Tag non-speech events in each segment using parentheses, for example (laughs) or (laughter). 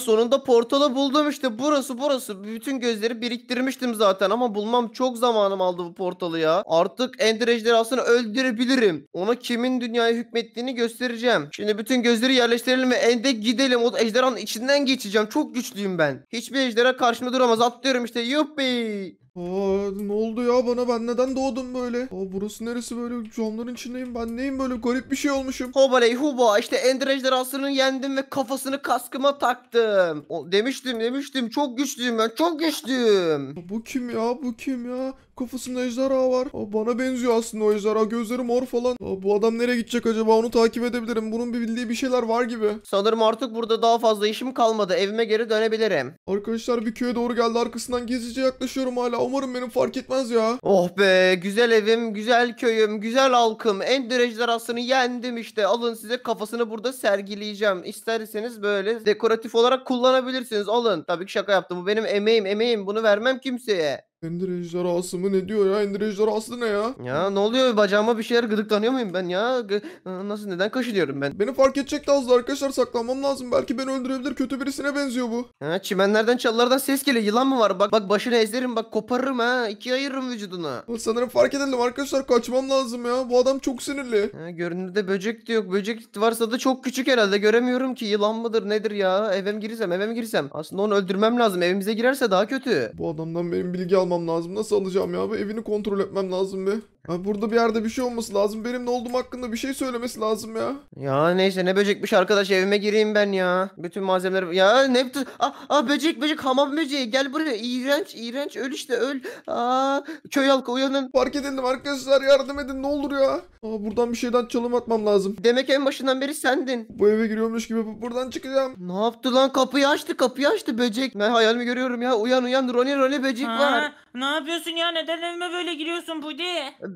sonunda portalı buldum işte burası burası. Bütün gözleri biriktirmiştim zaten ama bulmam çok zamanım aldı bu portalı ya. Artık Ender aslında öldürebilirim. Ona kimin dünyaya hükmettiğini göstereceğim. Şimdi bütün gözleri yerleştirelim ve Ende gidelim. O ejderhanın içinden geçeceğim. Çok güçlüyüm ben. Hiçbir ejderha karşıma duramaz. Atlıyorum işte yuppi. Aa, ne oldu ya bana ben neden doğdum böyle? Aa, burası neresi böyle camların içindeyim ben neyim böyle garip bir şey olmuşum. Hobaley huba işte Ender Ejderhası'nı yendim ve kafasını kaskıma taktım. O, demiştim demiştim çok güçlüyüm ben çok güçlüyüm. Aa, bu kim ya bu kim ya? Kafasında ejderha var. Aa, bana benziyor aslında o ejderha. Gözleri mor falan. Aa, bu adam nereye gidecek acaba? Onu takip edebilirim. Bunun bir bildiği bir şeyler var gibi. Sanırım artık burada daha fazla işim kalmadı. Evime geri dönebilirim. Arkadaşlar bir köye doğru geldi. Arkasından gizlice yaklaşıyorum hala. Umarım benim fark etmez ya. Oh be güzel evim, güzel köyüm, güzel halkım. Ender ejderhasını yendim işte. Alın size kafasını burada sergileyeceğim. İsterseniz böyle dekoratif olarak kullanabilirsiniz. Alın. Tabii ki şaka yaptım. Bu benim emeğim emeğim. Bunu vermem kimseye. Endir ejderhası mı ne diyor ya? Endir ejderhası ne ya? Ya ne oluyor? Bacağıma bir şeyler gıdıklanıyor muyum ben ya? Gı- Nasıl neden kaşınıyorum ben? Beni fark edecek de azdı arkadaşlar saklanmam lazım. Belki beni öldürebilir. Kötü birisine benziyor bu. Ha, çimenlerden çalılardan ses geliyor. Yılan mı var? Bak bak başını ezerim bak koparırım ha. İkiye ayırırım vücudunu. Sanırım fark edildim arkadaşlar. Kaçmam lazım ya. Bu adam çok sinirli. Ha, görünürde böcek de yok. Böcek varsa da çok küçük herhalde. Göremiyorum ki yılan mıdır nedir ya? Eve mi girsem eve mi girsem? Aslında onu öldürmem lazım. Evimize girerse daha kötü. Bu adamdan benim bilgi almam almam lazım. Nasıl alacağım ya? Bu evini kontrol etmem lazım be. Abi burada bir yerde bir şey olması lazım. Benim ne olduğum hakkında bir şey söylemesi lazım ya. Ya neyse ne böcekmiş arkadaş evime gireyim ben ya. Bütün malzemeler ya ne ah, ah böcek böcek hamam böceği gel buraya iğrenç iğrenç öl işte öl. Aa, köy halkı uyanın. Fark edildim arkadaşlar yardım edin ne olur ya. Aa, buradan bir şeyden çalım atmam lazım. Demek en başından beri sendin. Bu eve giriyormuş gibi buradan çıkacağım. Ne yaptı lan kapıyı açtı kapıyı açtı böcek. Ben hayalimi görüyorum ya uyan uyan Roni Roni böcek Ha, var. Ne yapıyorsun ya neden evime böyle giriyorsun Pudi?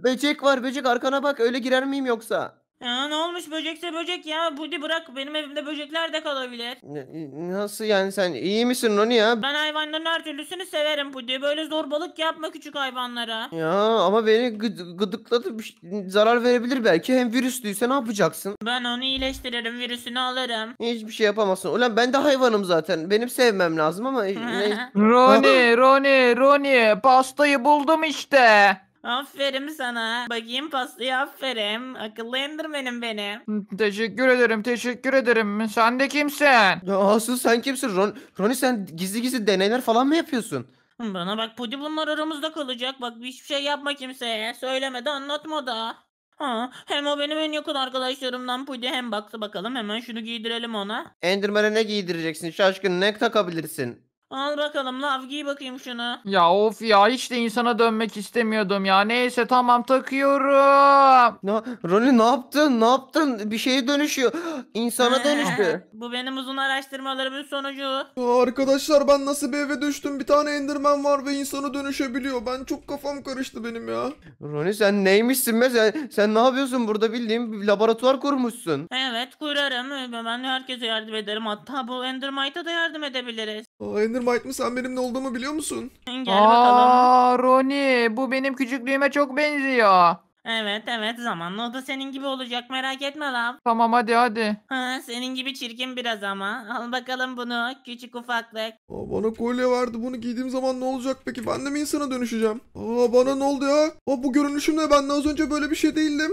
Böcek var böcek arkana bak öyle girer miyim yoksa? Ya ne olmuş böcekse böcek ya. Budi bırak benim evimde böcekler de kalabilir. N- Nasıl yani sen iyi misin Noni ya? Ben hayvanların her türlüsünü severim Budi. Böyle zorbalık yapma küçük hayvanlara. Ya ama beni gıdıkladı zarar verebilir belki hem virüslüyse ne yapacaksın? Ben onu iyileştiririm virüsünü alırım. Hiçbir şey yapamazsın. Ulan ben de hayvanım zaten. Benim sevmem lazım ama (laughs) ne- Roni, Roni, Roni pastayı buldum işte. Aferin sana. Bakayım pastayı aferin. Akıllı Enderman'im benim. Teşekkür ederim, teşekkür ederim. Sen de kimsin? Ya Asus sen kimsin? Ron Roni sen gizli gizli deneyler falan mı yapıyorsun? Bana bak Pudi bunlar aramızda kalacak. Bak hiçbir şey yapma kimseye. Söyleme de anlatma da. Ha, hem o benim en yakın arkadaşlarımdan Pudi hem baktı bakalım hemen şunu giydirelim ona. Enderman'e ne giydireceksin şaşkın ne takabilirsin? Al bakalım lav giy bakayım şunu. Ya of ya hiç de insana dönmek istemiyordum ya. Neyse tamam takıyorum. Ne, Roni ne yaptın? Ne yaptın? Bir şeye dönüşüyor. İnsana ee, dönüştü. Bu benim uzun araştırmalarımın sonucu. Ya arkadaşlar ben nasıl bir eve düştüm? Bir tane endirmen var ve insana dönüşebiliyor. Ben çok kafam karıştı benim ya. Roni sen neymişsin be? Sen, sen ne yapıyorsun? Burada bildiğim bir laboratuvar kurmuşsun. Evet kurarım. Ben herkese yardım ederim. Hatta bu Endermite'a da yardım edebiliriz. Aa, Endermite mi sen benim ne olduğumu biliyor musun? Gel bakalım. Roni bu benim küçüklüğüme çok benziyor. Evet evet zamanla o da senin gibi olacak merak etme lan Tamam hadi hadi. Ha, senin gibi çirkin biraz ama. Al bakalım bunu küçük ufaklık. Aa, bana kolye verdi. Bunu giydiğim zaman ne olacak peki? Ben de mi insana dönüşeceğim? Aa, bana ne oldu ya? Aa, bu görünüşümle ben de az önce böyle bir şey değildim.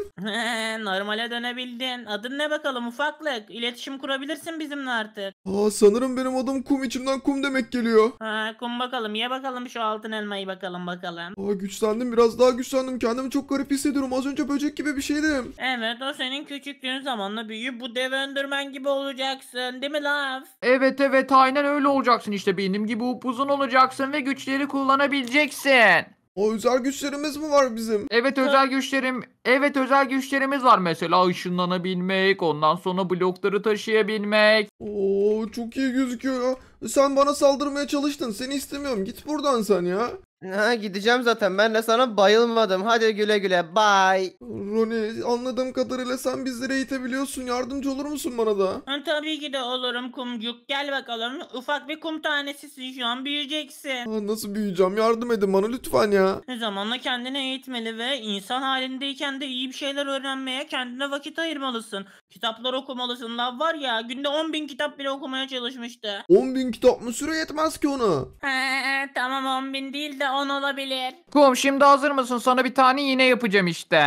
Normale dönebildin. Adın ne bakalım ufaklık? İletişim kurabilirsin bizimle artık. Aa, sanırım benim adım kum. içimden kum demek geliyor. Ha, kum bakalım. Ye bakalım şu altın elmayı bakalım bakalım. Aa, güçlendim. Biraz daha güçlendim. Kendimi çok garip hissediyorum ediyorum. Az önce böcek gibi bir şeydim. Evet o senin küçüklüğün zamanla büyüyüp bu dev öndürmen gibi olacaksın değil mi Laf? Evet evet aynen öyle olacaksın işte benim gibi upuzun olacaksın ve güçleri kullanabileceksin. O özel güçlerimiz mi var bizim? Evet özel güçlerim Evet özel güçlerimiz var mesela ışınlanabilmek, ondan sonra blokları taşıyabilmek. Oo çok iyi gözüküyor Sen bana saldırmaya çalıştın. Seni istemiyorum. Git buradan sen ya. Ha, gideceğim zaten. Ben de sana bayılmadım. Hadi güle güle. Bye. Roni anladığım kadarıyla sen bizleri eğitebiliyorsun. Yardımcı olur musun bana da? Ha, tabii ki de olurum kumcuk. Gel bakalım. Ufak bir kum tanesisin şu an. Büyüyeceksin. Ha, nasıl büyüyeceğim? Yardım edin bana lütfen ya. Zamanla kendini eğitmeli ve insan halindeyken de iyi bir şeyler öğrenmeye kendine vakit ayırmalısın. Kitaplar okumalısın. Lav var ya günde 10 bin kitap bile okumaya çalışmıştı. 10 bin kitap mı süre yetmez ki ona? Ee, tamam 10 bin değil de 10 olabilir. Kum şimdi hazır mısın? Sana bir tane iğne yapacağım işte.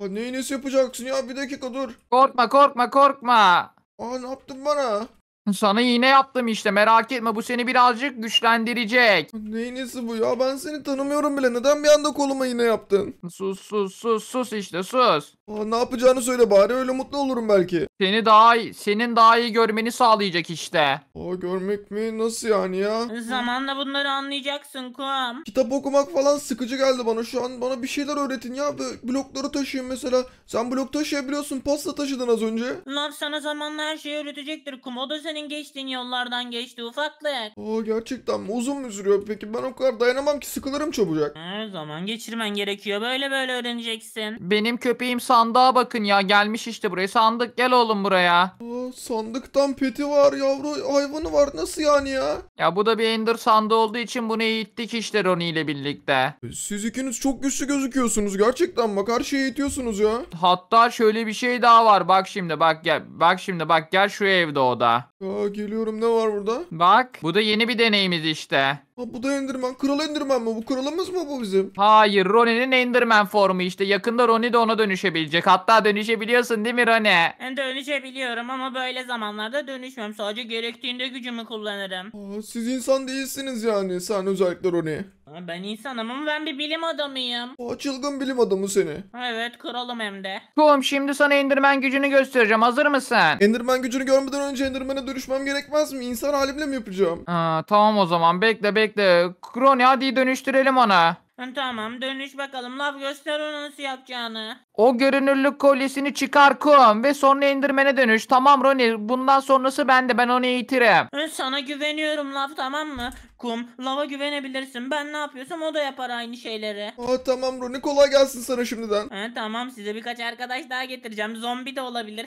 Ha, ne iğnesi yapacaksın ya bir dakika dur. Korkma korkma korkma. Aa ne yaptın bana? Sana iğne yaptım işte merak etme bu seni birazcık güçlendirecek. Neyinisi bu ya ben seni tanımıyorum bile neden bir anda koluma iğne yaptın? Sus sus sus sus işte sus. Aa, ne yapacağını söyle bari öyle mutlu olurum belki. Seni daha iyi, senin daha iyi görmeni sağlayacak işte. Aa, görmek mi nasıl yani ya? Zamanla bunları anlayacaksın Kum. Kitap okumak falan sıkıcı geldi bana şu an bana bir şeyler öğretin ya blokları taşıyın mesela. Sen blok taşıyabiliyorsun pasta taşıdın az önce. Lan sana zamanla her şeyi öğretecektir Kum o da seni senin geçtiğin yollardan geçti ufaklık. Aa gerçekten mi? Uzun mu sürüyor peki? Ben o kadar dayanamam ki sıkılırım çabucak. Her zaman geçirmen gerekiyor. Böyle böyle öğreneceksin. Benim köpeğim sandığa bakın ya. Gelmiş işte buraya. Sandık gel oğlum buraya. Aa, sandıktan peti var yavru hayvanı var. Nasıl yani ya? Ya bu da bir ender sandığı olduğu için bunu eğittik işte Roni ile birlikte. E, siz ikiniz çok güçlü gözüküyorsunuz. Gerçekten bak her şeyi eğitiyorsunuz ya. Hatta şöyle bir şey daha var. Bak şimdi bak gel. Bak şimdi bak gel şu evde o da. Aa, geliyorum ne var burada? Bak bu da yeni bir deneyimiz işte. Ha, bu da Enderman. Kral Enderman mı? Bu kralımız mı bu bizim? Hayır Ronin'in Enderman formu işte. Yakında Roni de ona dönüşebilecek. Hatta dönüşebiliyorsun değil mi Roni? Ben dönüşebiliyorum ama böyle zamanlarda dönüşmem Sadece gerektiğinde gücümü kullanırım. Aa, siz insan değilsiniz yani. Sen özellikle Roni. Ben insanım ama ben bir bilim adamıyım. Aa, çılgın bilim adamı seni. Evet kralım hem de. Kum şimdi sana Enderman gücünü göstereceğim. Hazır mısın? Enderman gücünü görmeden önce Enderman'a dönüşmem gerekmez mi? İnsan halimle mi yapacağım? Aa, tamam o zaman. Bekle bekle. Kesinlikle. Kroni hadi dönüştürelim ona. Tamam dönüş bakalım laf göster ona nasıl yapacağını. O görünürlük kolyesini çıkar kum ve sonra Enderman'e dönüş. Tamam Roni bundan sonrası bende ben onu eğitirim. Sana güveniyorum laf tamam mı? Kum lava güvenebilirsin ben ne yapıyorsam o da yapar aynı şeyleri. Aa tamam Roni kolay gelsin sana şimdiden. Hı, tamam size birkaç arkadaş daha getireceğim zombi de olabilir.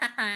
(laughs)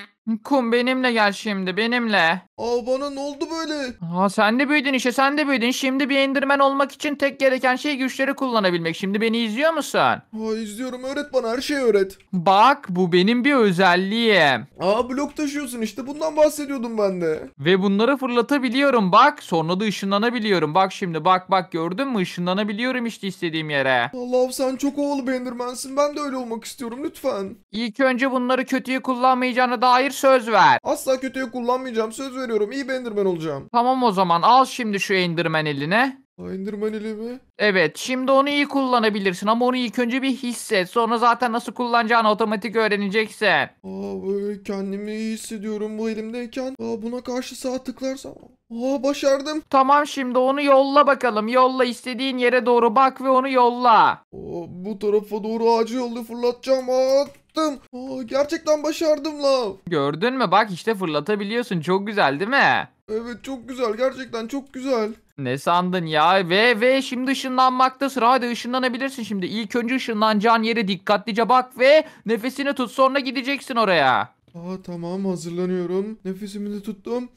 Kum benimle gel şimdi benimle. Aa bana ne oldu böyle? Aa sen de büyüdün işte sen de büyüdün. Şimdi bir indirmen olmak için tek gereken şey güç güçleri kullanabilmek. Şimdi beni izliyor musun? Aa, izliyorum öğret bana her şeyi öğret. Bak bu benim bir özelliğim. Aa blok taşıyorsun işte bundan bahsediyordum ben de. Ve bunları fırlatabiliyorum bak. Sonra da ışınlanabiliyorum. Bak şimdi bak bak gördün mü? Işınlanabiliyorum işte istediğim yere. Allah'ım sen çok oğlu bendirmensin. Ben de öyle olmak istiyorum lütfen. İlk önce bunları kötüye kullanmayacağına dair söz ver. Asla kötüye kullanmayacağım söz veriyorum. İyi bendirmen olacağım. Tamam o zaman al şimdi şu endirmen eline. Enderman ile mi? Evet şimdi onu iyi kullanabilirsin ama onu ilk önce bir hisset. Sonra zaten nasıl kullanacağını otomatik öğreneceksin. Aa böyle kendimi iyi hissediyorum bu elimdeyken. Aa buna karşı sağ tıklarsam. Aa başardım. Tamam şimdi onu yolla bakalım. Yolla istediğin yere doğru bak ve onu yolla. Aa, bu tarafa doğru ağacı yolda fırlatacağım. Aa Yaptım. Aa, gerçekten başardım la. Gördün mü? Bak işte fırlatabiliyorsun. Çok güzel değil mi? Evet çok güzel. Gerçekten çok güzel. Ne sandın ya? Ve ve şimdi ışınlanmakta sıra. Hadi ışınlanabilirsin şimdi. İlk önce ışınlanacağın yere dikkatlice bak ve nefesini tut. Sonra gideceksin oraya. Aa tamam hazırlanıyorum. Nefesimi de tuttum.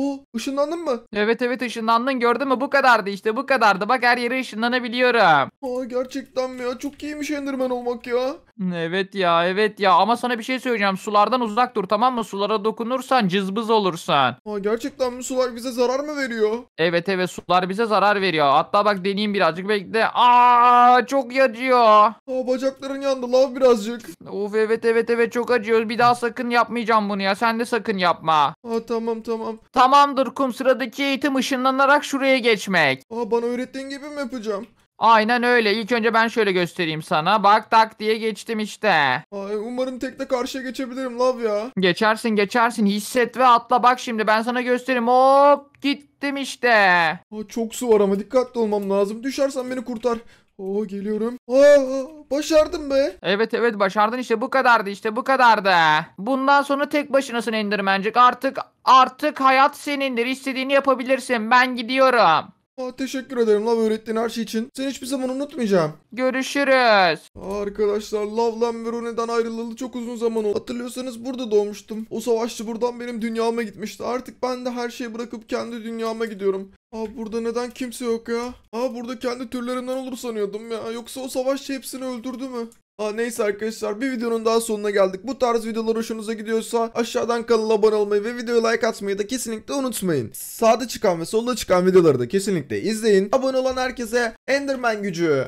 Oh ışınlandın mı? Evet evet ışınlandın gördün mü bu kadardı işte bu kadardı bak her yere ışınlanabiliyorum. Aa gerçekten mi ya çok iyiymiş Enderman olmak ya. Evet ya evet ya ama sana bir şey söyleyeceğim sulardan uzak dur tamam mı sulara dokunursan cızbız olursan. Aa gerçekten mi sular bize zarar mı veriyor? Evet evet sular bize zarar veriyor hatta bak deneyeyim birazcık bekle aa çok acıyor. Aa bacakların yandı lav birazcık. Of evet evet evet çok acıyor bir daha sakın yapmayacağım bunu ya sen de sakın yapma. Aa tamam tamam. Tamam Tamamdır kum sıradaki eğitim ışınlanarak şuraya geçmek. Aa bana öğrettiğin gibi mi yapacağım? Aynen öyle. İlk önce ben şöyle göstereyim sana. Bak tak diye geçtim işte. Ay umarım tekte karşıya geçebilirim lav ya. Geçersin geçersin. Hisset ve atla. Bak şimdi ben sana göstereyim. Hop gittim işte. Aa, çok su var ama dikkatli olmam lazım. Düşersen beni kurtar. Oo geliyorum. Aa, başardım be. Evet evet başardın işte bu kadardı işte bu kadardı. Bundan sonra tek başınasın Endermancık. Artık artık hayat senindir. İstediğini yapabilirsin. Ben gidiyorum. Aa, teşekkür ederim Love öğrettiğin her şey için. Seni hiçbir zaman unutmayacağım. Görüşürüz. Arkadaşlar Love'la Verona'dan ayrılalı çok uzun zaman oldu. Hatırlıyorsanız burada doğmuştum. O savaşçı buradan benim dünyama gitmişti. Artık ben de her şeyi bırakıp kendi dünyama gidiyorum. Aa burada neden kimse yok ya? Aa burada kendi türlerinden olur sanıyordum ya. Yoksa o savaşçı hepsini öldürdü mü? Ha, neyse arkadaşlar bir videonun daha sonuna geldik. Bu tarz videolar hoşunuza gidiyorsa aşağıdan kanala abone olmayı ve videoya like atmayı da kesinlikle unutmayın. Sağda çıkan ve solda çıkan videoları da kesinlikle izleyin. Abone olan herkese Enderman gücü.